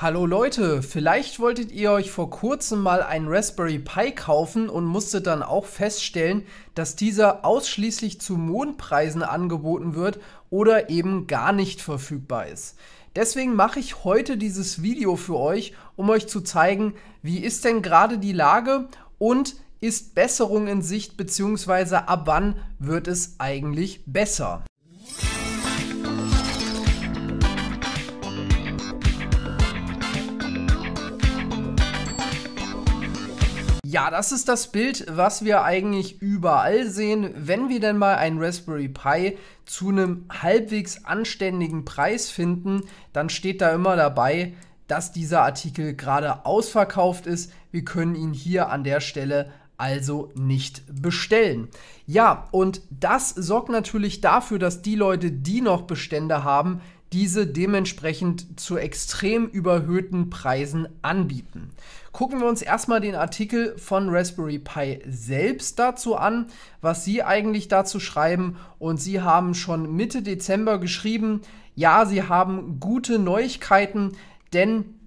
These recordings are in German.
Hallo Leute, vielleicht wolltet ihr euch vor kurzem mal einen Raspberry Pi kaufen und musstet dann auch feststellen, dass dieser ausschließlich zu Mondpreisen angeboten wird oder eben gar nicht verfügbar ist. Deswegen mache ich heute dieses Video für euch, um euch zu zeigen, wie ist denn gerade die Lage und ist Besserung in Sicht bzw. ab wann wird es eigentlich besser. Ja, das ist das Bild, was wir eigentlich überall sehen, wenn wir denn mal einen Raspberry Pi zu einem halbwegs anständigen Preis finden, dann steht da immer dabei, dass dieser Artikel gerade ausverkauft ist. Wir können ihn hier an der Stelle also nicht bestellen. Ja, und das sorgt natürlich dafür, dass die Leute, die noch Bestände haben, diese dementsprechend zu extrem überhöhten Preisen anbieten. Gucken wir uns erstmal den Artikel von Raspberry Pi selbst dazu an, was sie eigentlich dazu schreiben. Und sie haben schon Mitte Dezember geschrieben, ja, sie haben gute Neuigkeiten, denn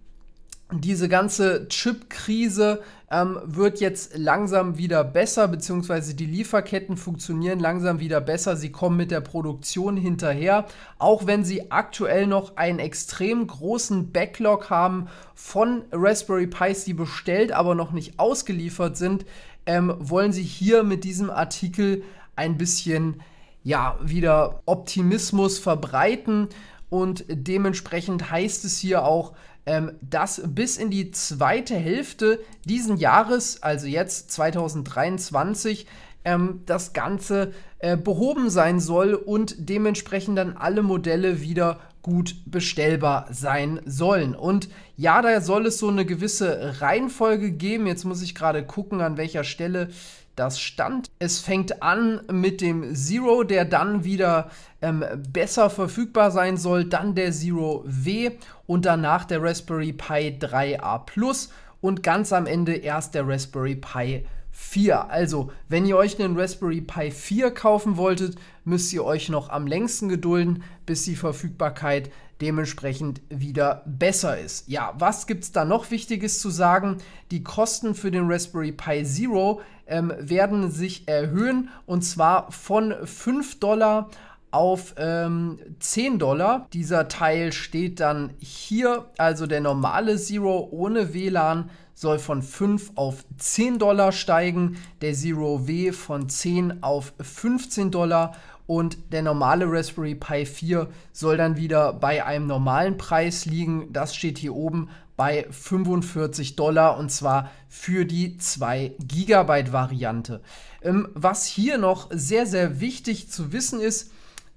diese ganze Chip-Krise ähm, wird jetzt langsam wieder besser, beziehungsweise die Lieferketten funktionieren langsam wieder besser. Sie kommen mit der Produktion hinterher, auch wenn sie aktuell noch einen extrem großen Backlog haben von Raspberry Pis, die bestellt, aber noch nicht ausgeliefert sind, ähm, wollen sie hier mit diesem Artikel ein bisschen ja wieder Optimismus verbreiten und dementsprechend heißt es hier auch, ähm, dass bis in die zweite Hälfte diesen Jahres, also jetzt 2023, ähm, das Ganze äh, behoben sein soll und dementsprechend dann alle Modelle wieder gut bestellbar sein sollen. Und ja, da soll es so eine gewisse Reihenfolge geben. Jetzt muss ich gerade gucken, an welcher Stelle das stand. Es fängt an mit dem Zero, der dann wieder ähm, besser verfügbar sein soll, dann der Zero W und danach der Raspberry Pi 3a Plus und ganz am Ende erst der Raspberry Pi 4. Also, wenn ihr euch einen Raspberry Pi 4 kaufen wolltet, müsst ihr euch noch am längsten gedulden, bis die Verfügbarkeit dementsprechend wieder besser ist. Ja, was gibt es da noch Wichtiges zu sagen? Die Kosten für den Raspberry Pi Zero ähm, werden sich erhöhen und zwar von 5 Dollar auf ähm, 10 Dollar. Dieser Teil steht dann hier, also der normale Zero ohne WLAN soll von 5 auf 10 Dollar steigen, der Zero W von 10 auf 15 Dollar und der normale Raspberry Pi 4 soll dann wieder bei einem normalen Preis liegen. Das steht hier oben bei 45 Dollar und zwar für die 2 Gigabyte Variante. Ähm, was hier noch sehr, sehr wichtig zu wissen ist,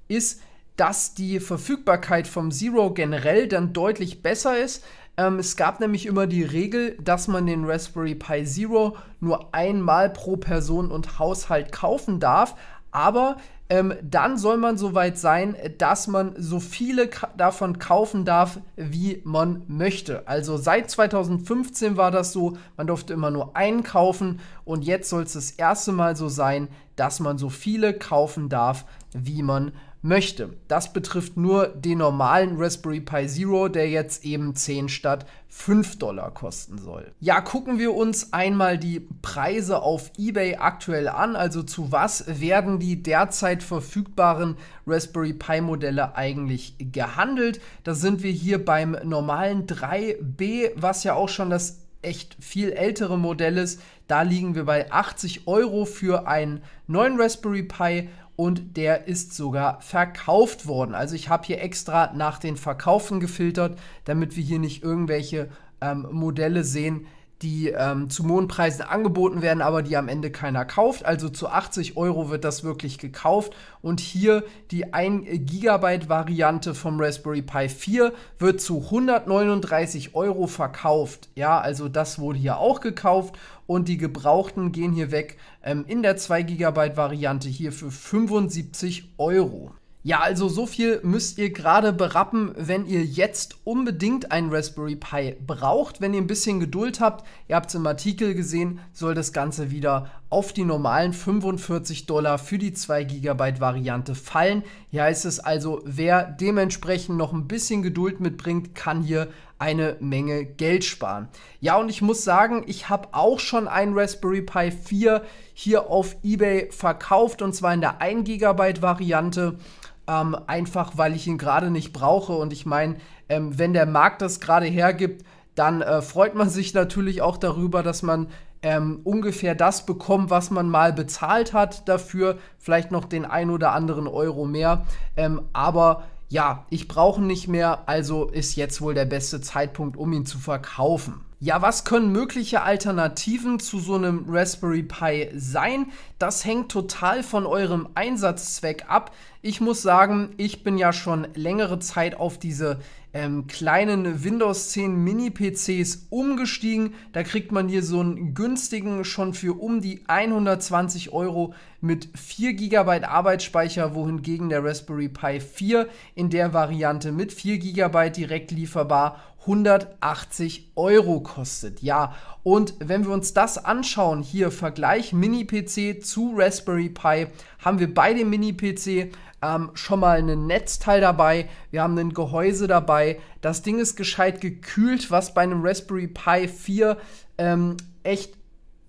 ist, dass die Verfügbarkeit vom Zero generell dann deutlich besser ist. Ähm, es gab nämlich immer die Regel, dass man den Raspberry Pi Zero nur einmal pro Person und Haushalt kaufen darf, aber ähm, dann soll man soweit sein, dass man so viele ka davon kaufen darf, wie man möchte. Also seit 2015 war das so, man durfte immer nur einen kaufen und jetzt soll es das erste Mal so sein, dass man so viele kaufen darf, wie man möchte möchte. Das betrifft nur den normalen Raspberry Pi Zero, der jetzt eben 10 statt 5 Dollar kosten soll. Ja, gucken wir uns einmal die Preise auf eBay aktuell an. Also zu was werden die derzeit verfügbaren Raspberry Pi Modelle eigentlich gehandelt? Da sind wir hier beim normalen 3B, was ja auch schon das echt viel ältere Modell ist. Da liegen wir bei 80 Euro für einen neuen Raspberry Pi und der ist sogar verkauft worden. Also ich habe hier extra nach den Verkaufen gefiltert, damit wir hier nicht irgendwelche ähm, Modelle sehen, die ähm, zu Mondpreisen angeboten werden, aber die am Ende keiner kauft. Also zu 80 Euro wird das wirklich gekauft. Und hier die 1 Gigabyte Variante vom Raspberry Pi 4 wird zu 139 Euro verkauft. Ja, also das wurde hier auch gekauft und die gebrauchten gehen hier weg ähm, in der 2 Gigabyte Variante hier für 75 Euro. Ja, also so viel müsst ihr gerade berappen, wenn ihr jetzt unbedingt einen Raspberry Pi braucht. Wenn ihr ein bisschen Geduld habt, ihr habt es im Artikel gesehen, soll das Ganze wieder auf die normalen 45 Dollar für die 2 GB Variante fallen. Hier heißt es also, wer dementsprechend noch ein bisschen Geduld mitbringt, kann hier eine Menge Geld sparen. Ja, und ich muss sagen, ich habe auch schon einen Raspberry Pi 4 hier auf eBay verkauft und zwar in der 1 GB Variante ähm, einfach weil ich ihn gerade nicht brauche. Und ich meine, ähm, wenn der Markt das gerade hergibt, dann äh, freut man sich natürlich auch darüber, dass man ähm, ungefähr das bekommt, was man mal bezahlt hat dafür. Vielleicht noch den ein oder anderen Euro mehr. Ähm, aber ja, ich brauche nicht mehr, also ist jetzt wohl der beste Zeitpunkt, um ihn zu verkaufen. Ja, was können mögliche Alternativen zu so einem Raspberry Pi sein? Das hängt total von eurem Einsatzzweck ab. Ich muss sagen, ich bin ja schon längere Zeit auf diese ähm, kleinen Windows 10 Mini-PCs umgestiegen. Da kriegt man hier so einen günstigen schon für um die 120 Euro mit 4 GB Arbeitsspeicher, wohingegen der Raspberry Pi 4 in der Variante mit 4 GB direkt lieferbar 180 Euro kostet. Ja, und wenn wir uns das anschauen, hier Vergleich Mini-PC zu Raspberry Pi, haben wir bei dem Mini-PC ähm, schon mal ein Netzteil dabei, wir haben ein Gehäuse dabei, das Ding ist gescheit gekühlt, was bei einem Raspberry Pi 4 ähm, echt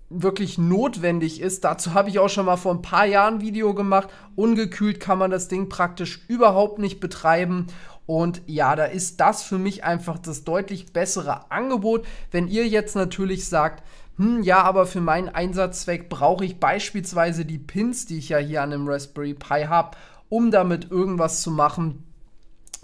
wirklich notwendig ist. Dazu habe ich auch schon mal vor ein paar Jahren ein Video gemacht. Ungekühlt kann man das Ding praktisch überhaupt nicht betreiben. Und ja, da ist das für mich einfach das deutlich bessere Angebot. Wenn ihr jetzt natürlich sagt, hm, ja, aber für meinen Einsatzzweck brauche ich beispielsweise die Pins, die ich ja hier an dem Raspberry Pi habe, um damit irgendwas zu machen,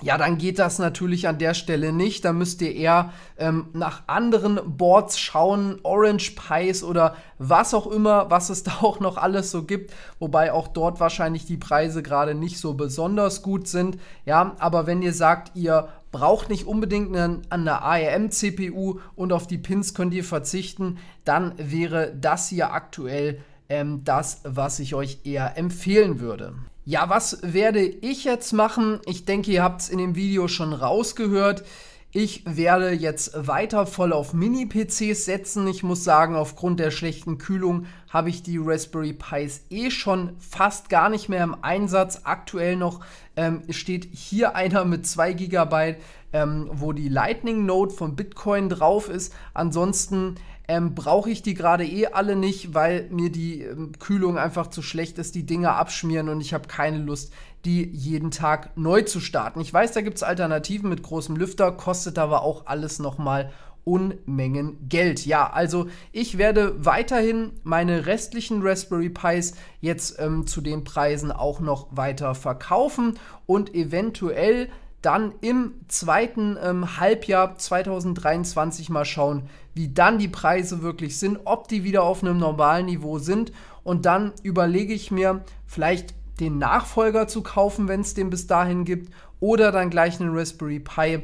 ja, dann geht das natürlich an der Stelle nicht. Da müsst ihr eher ähm, nach anderen Boards schauen, Orange Pies oder was auch immer, was es da auch noch alles so gibt. Wobei auch dort wahrscheinlich die Preise gerade nicht so besonders gut sind. Ja, aber wenn ihr sagt, ihr braucht nicht unbedingt einen, an der ARM-CPU und auf die Pins könnt ihr verzichten, dann wäre das hier aktuell ähm, das, was ich euch eher empfehlen würde. Ja, was werde ich jetzt machen? Ich denke, ihr habt es in dem Video schon rausgehört. Ich werde jetzt weiter voll auf Mini-PCs setzen. Ich muss sagen, aufgrund der schlechten Kühlung habe ich die Raspberry Pis eh schon fast gar nicht mehr im Einsatz. Aktuell noch ähm, steht hier einer mit 2 GB, ähm, wo die Lightning Note von Bitcoin drauf ist. Ansonsten ähm, brauche ich die gerade eh alle nicht, weil mir die ähm, Kühlung einfach zu schlecht ist, die Dinger abschmieren und ich habe keine Lust, die jeden Tag neu zu starten. Ich weiß, da gibt es Alternativen mit großem Lüfter, kostet aber auch alles nochmal Unmengen Geld. Ja, also ich werde weiterhin meine restlichen Raspberry Pis jetzt ähm, zu den Preisen auch noch weiter verkaufen und eventuell dann im zweiten ähm, Halbjahr 2023 mal schauen, wie dann die Preise wirklich sind, ob die wieder auf einem normalen Niveau sind. Und dann überlege ich mir, vielleicht den Nachfolger zu kaufen, wenn es den bis dahin gibt, oder dann gleich einen Raspberry Pi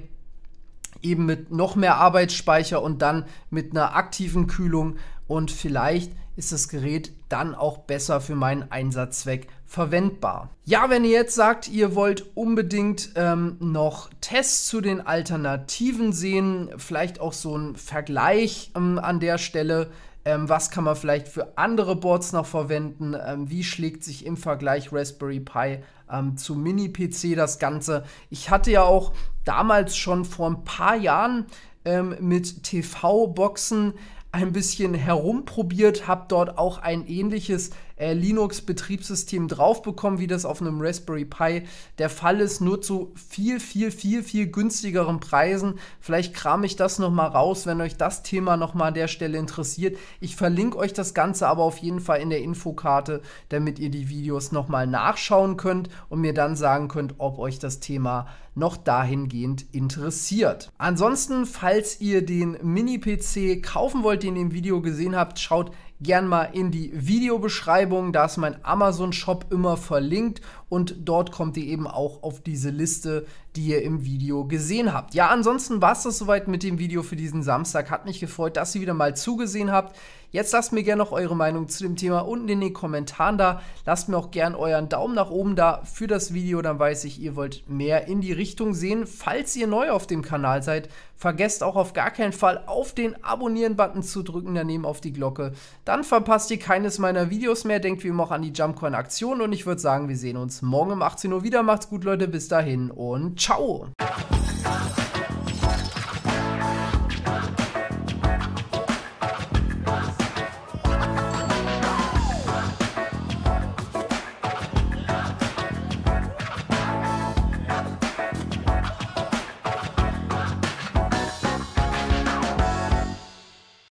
eben mit noch mehr Arbeitsspeicher und dann mit einer aktiven Kühlung und vielleicht ist das Gerät dann auch besser für meinen Einsatzzweck verwendbar. Ja, wenn ihr jetzt sagt, ihr wollt unbedingt ähm, noch Tests zu den Alternativen sehen, vielleicht auch so ein Vergleich ähm, an der Stelle, ähm, was kann man vielleicht für andere Boards noch verwenden, ähm, wie schlägt sich im Vergleich Raspberry Pi ähm, zu Mini-PC das Ganze. Ich hatte ja auch damals schon vor ein paar Jahren ähm, mit TV-Boxen ein bisschen herumprobiert, habe dort auch ein ähnliches äh, Linux-Betriebssystem drauf bekommen, wie das auf einem Raspberry Pi der Fall ist, nur zu viel, viel, viel, viel günstigeren Preisen. Vielleicht kram ich das nochmal raus, wenn euch das Thema nochmal an der Stelle interessiert. Ich verlinke euch das Ganze aber auf jeden Fall in der Infokarte, damit ihr die Videos nochmal nachschauen könnt und mir dann sagen könnt, ob euch das Thema noch dahingehend interessiert. Ansonsten, falls ihr den Mini-PC kaufen wollt, den ihr im Video gesehen habt, schaut gern mal in die Videobeschreibung. Da ist mein Amazon-Shop immer verlinkt und dort kommt ihr eben auch auf diese Liste, die ihr im Video gesehen habt. Ja, ansonsten war es das soweit mit dem Video für diesen Samstag. Hat mich gefreut, dass ihr wieder mal zugesehen habt. Jetzt lasst mir gerne noch eure Meinung zu dem Thema unten in den Kommentaren da. Lasst mir auch gerne euren Daumen nach oben da für das Video, dann weiß ich, ihr wollt mehr in die Richtung sehen. Falls ihr neu auf dem Kanal seid, vergesst auch auf gar keinen Fall auf den Abonnieren-Button zu drücken, daneben auf die Glocke. Dann verpasst ihr keines meiner Videos mehr. Denkt wie immer auch an die Jumpcoin-Aktion und ich würde sagen, wir sehen uns morgen um 18 Uhr wieder. Macht's gut, Leute. Bis dahin und ciao!